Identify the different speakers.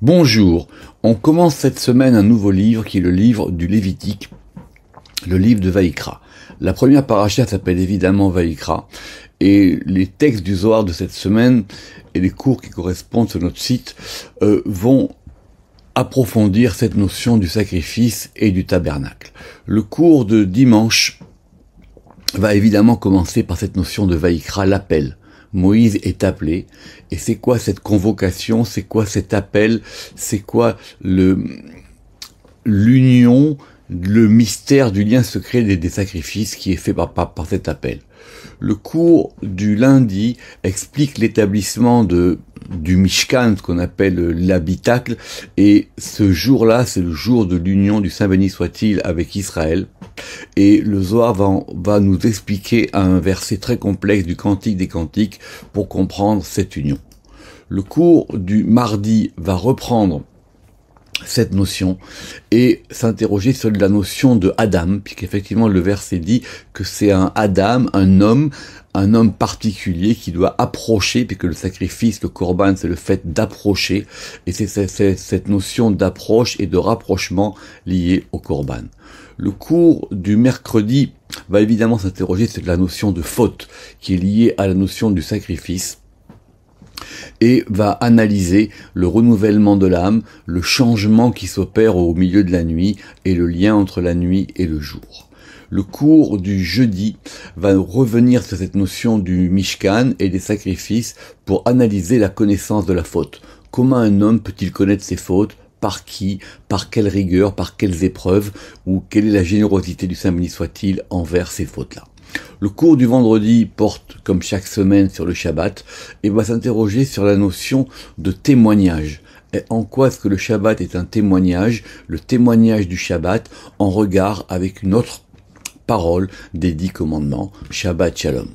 Speaker 1: Bonjour, on commence cette semaine un nouveau livre qui est le livre du Lévitique, le livre de Vaïkra. La première paracha s'appelle évidemment Vaïkra et les textes du Zohar de cette semaine et les cours qui correspondent sur notre site euh, vont approfondir cette notion du sacrifice et du tabernacle. Le cours de dimanche va évidemment commencer par cette notion de Vaïkra, l'appel. Moïse est appelé. Et c'est quoi cette convocation C'est quoi cet appel C'est quoi le l'union le mystère du lien secret des, des sacrifices qui est fait par, par, cet appel. Le cours du lundi explique l'établissement de du Mishkan, ce qu'on appelle l'habitacle, et ce jour-là, c'est le jour de l'union du Saint béni soit-il avec Israël. Et le Zohar va, va nous expliquer un verset très complexe du Cantique des Cantiques pour comprendre cette union. Le cours du mardi va reprendre cette notion et s'interroger sur la notion de Adam, puisqu'effectivement le verset dit que c'est un Adam, un homme, un homme particulier qui doit approcher, puisque le sacrifice, le corban, c'est le fait d'approcher, et c'est cette notion d'approche et de rapprochement liée au corban. Le cours du mercredi va évidemment s'interroger sur la notion de faute, qui est liée à la notion du sacrifice et va analyser le renouvellement de l'âme, le changement qui s'opère au milieu de la nuit et le lien entre la nuit et le jour le cours du jeudi va revenir sur cette notion du Mishkan et des sacrifices pour analyser la connaissance de la faute. Comment un homme peut-il connaître ses fautes par qui, par quelle rigueur, par quelles épreuves, ou quelle est la générosité du saint ministre soit-il envers ces fautes-là. Le cours du vendredi porte, comme chaque semaine, sur le Shabbat et va s'interroger sur la notion de témoignage. Et en quoi est-ce que le Shabbat est un témoignage, le témoignage du Shabbat en regard avec une autre parole des dix commandements. Shabbat Shalom.